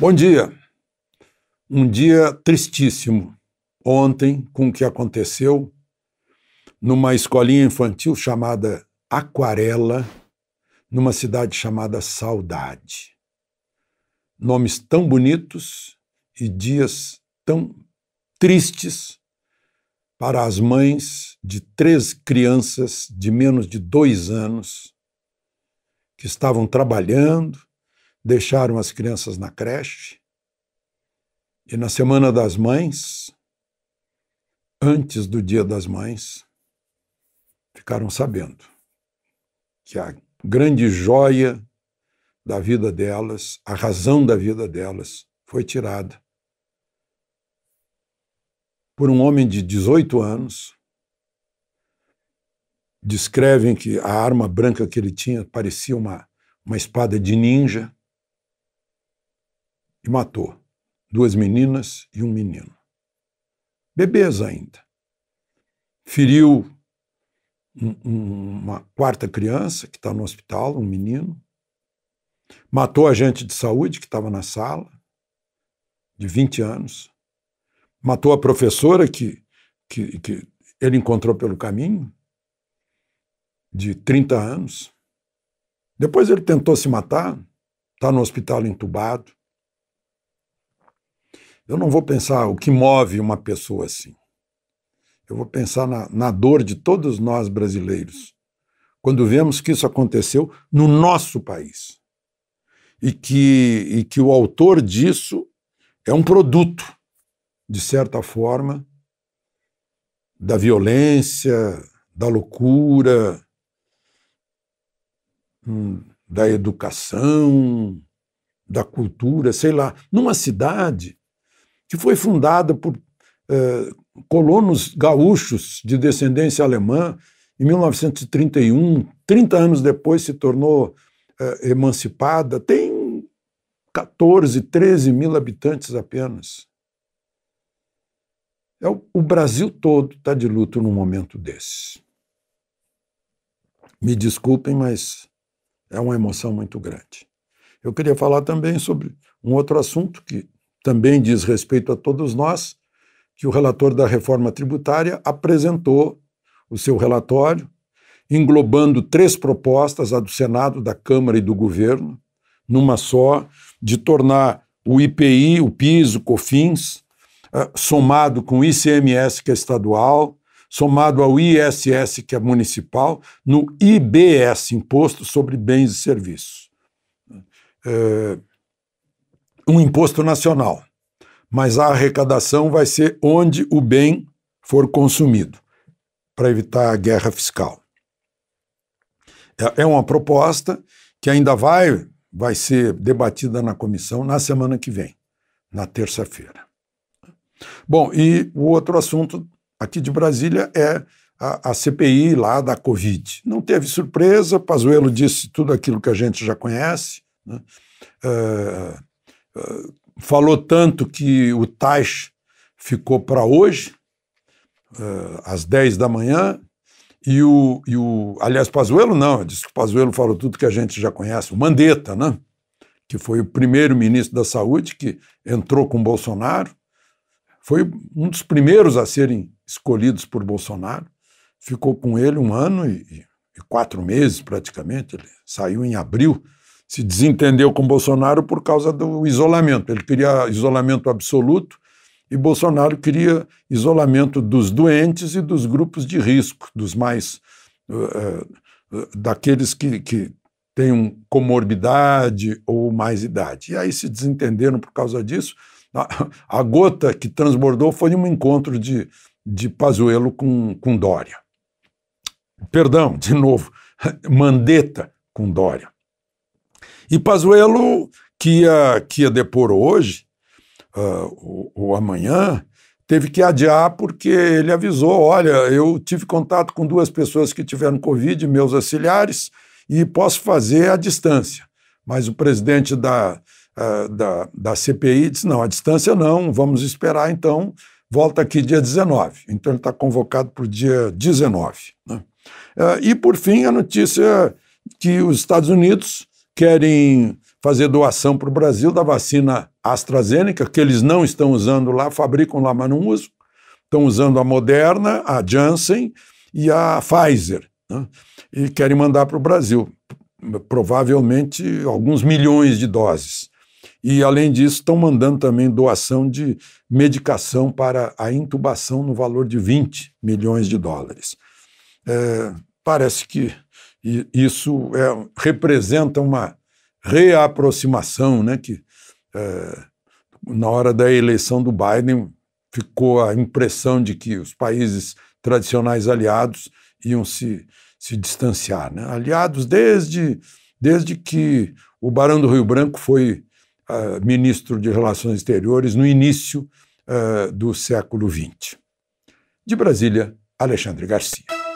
Bom dia. Um dia tristíssimo. Ontem, com o que aconteceu numa escolinha infantil chamada Aquarela, numa cidade chamada Saudade. Nomes tão bonitos e dias tão tristes para as mães de três crianças de menos de dois anos que estavam trabalhando, deixaram as crianças na creche. E na Semana das Mães, antes do Dia das Mães, ficaram sabendo que a grande joia da vida delas, a razão da vida delas, foi tirada por um homem de 18 anos. Descrevem que a arma branca que ele tinha parecia uma, uma espada de ninja e matou duas meninas e um menino. Bebês ainda. Feriu uma quarta criança que está no hospital, um menino. Matou a agente de saúde que estava na sala, de 20 anos Matou a professora que, que, que ele encontrou pelo caminho, de 30 anos. Depois ele tentou se matar, está no hospital entubado. Eu não vou pensar o que move uma pessoa assim. Eu vou pensar na, na, dor de todos nós brasileiros quando vemos que isso aconteceu no nosso país e que, e que o autor disso é um produto de certa forma, da violência, da loucura, hum, da educação, da cultura, sei lá, numa cidade que foi fundada por eh, colonos gaúchos de descendência alemã em 1931, 30 anos depois se tornou eh, emancipada, tem 14, 13 mil habitantes apenas. É o, o Brasil todo está de luto num momento desse. Me desculpem, mas é uma emoção muito grande. Eu queria falar também sobre um outro assunto que também diz respeito a todos nós, que o relator da reforma tributária apresentou o seu relatório, englobando três propostas, a do Senado, da Câmara e do governo, numa só, de tornar o IPI, o PIS, o COFINS, ah, somado com o ICMS, que é estadual, somado ao ISS, que é municipal, no IBS, Imposto sobre Bens e Serviços. É um imposto nacional, mas a arrecadação vai ser onde o bem for consumido, para evitar a guerra fiscal. É, é uma proposta que ainda vai, vai ser debatida na comissão na semana que vem, na terça-feira. Bom, e o outro assunto aqui de Brasília é a, a, CPI lá da Covid. Não teve surpresa, Pazuello disse tudo aquilo que a gente já conhece, né? É, é, falou tanto que o TAIS ficou para hoje, é, às 10 da manhã, e o, e o. Aliás, Pazuello não, disse que o Pazuello falou tudo que a gente já conhece, o Mandetta, né? que foi o primeiro ministro da Saúde que entrou com Bolsonaro, foi um dos primeiros a serem escolhidos por Bolsonaro. Ficou com ele um ano e, e quatro meses, praticamente. Ele saiu em abril. Se desentendeu com Bolsonaro por causa do isolamento. Ele queria isolamento absoluto e Bolsonaro queria isolamento dos doentes e dos grupos de risco, dos mais. Uh, uh, daqueles que, que tenham comorbidade ou mais idade. E aí se desentenderam por causa disso. A, a gota que transbordou foi um encontro de, de Pazuello com, com Dória. Perdão, de novo, Mandetta com Dória. E Pazuello, que ia, que ia depor hoje, uh, ah, ou, ou amanhã, teve que adiar porque ele avisou: olha, eu tive contato com duas pessoas que tiveram Covid, meus auxiliares, e posso fazer à distância. Mas o presidente da, uh, da, da CPI disse: não, a distância não, vamos esperar então, volta aqui dia 19. Então ele está convocado para o dia 19. Né? Uh, e por fim, a notícia que os Estados Unidos querem fazer doação para o Brasil da vacina AstraZeneca, que eles não estão usando lá, fabricam lá, mas não usam. Estão usando a Moderna, a Janssen e a Pfizer. Né? E querem mandar para o Brasil, provavelmente alguns milhões de doses. E, além disso, estão mandando também doação de medicação para a intubação no valor de 20 milhões de dólares. É, parece que isso é, representa uma reaproximação, né, que é, na hora da eleição do Biden ficou a impressão de que os países tradicionais aliados iam se, se distanciar. Né? Aliados desde, desde que o Barão do Rio Branco foi uh, ministro de Relações Exteriores no início uh, do século XX. De Brasília, Alexandre Garcia.